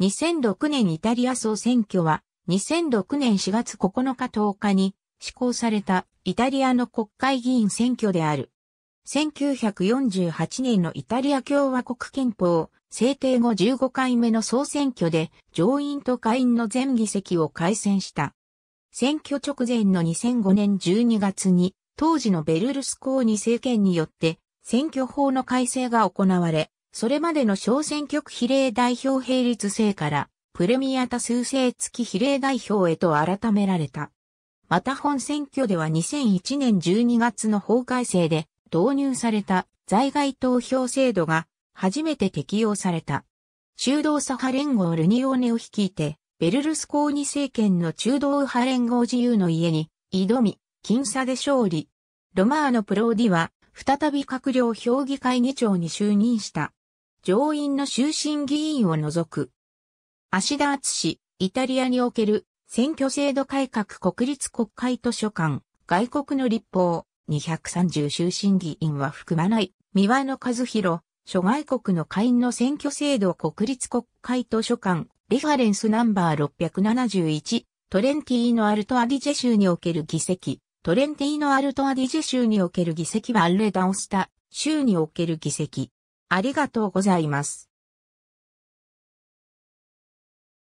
2006年イタリア総選挙は、2006年4月9日10日に施行されたイタリアの国会議員選挙である。1948年のイタリア共和国憲法制定後15回目の総選挙で上院と下院の全議席を改選した。選挙直前の2005年12月に当時のベルルスコーニ政権によって選挙法の改正が行われ、それまでの小選挙区比例代表並立制から、プレミア多数制付き比例代表へと改められた。また本選挙では2001年12月の法改正で導入された在外投票制度が初めて適用された。中道左派連合ルニオーネを率いて、ベルルスコーニ政権の中道派連合自由の家に挑み、僅差で勝利。ロマーノ・プローディは再び閣僚評議会議長に就任した。上院の終身議員を除く。芦田厚氏、イタリアにおける選挙制度改革国立国会図書館、外国の立法、230終身議員は含まない、三輪の和弘、諸外国の会員の選挙制度国立国会図書館、リファレンスナンバー671、トレンティーノ・アルト・アディジェ州における議席、トレンティーノ・アルト・アディジェ州における議席はアンレダ・オスタ、州における議席、ありがとうございます。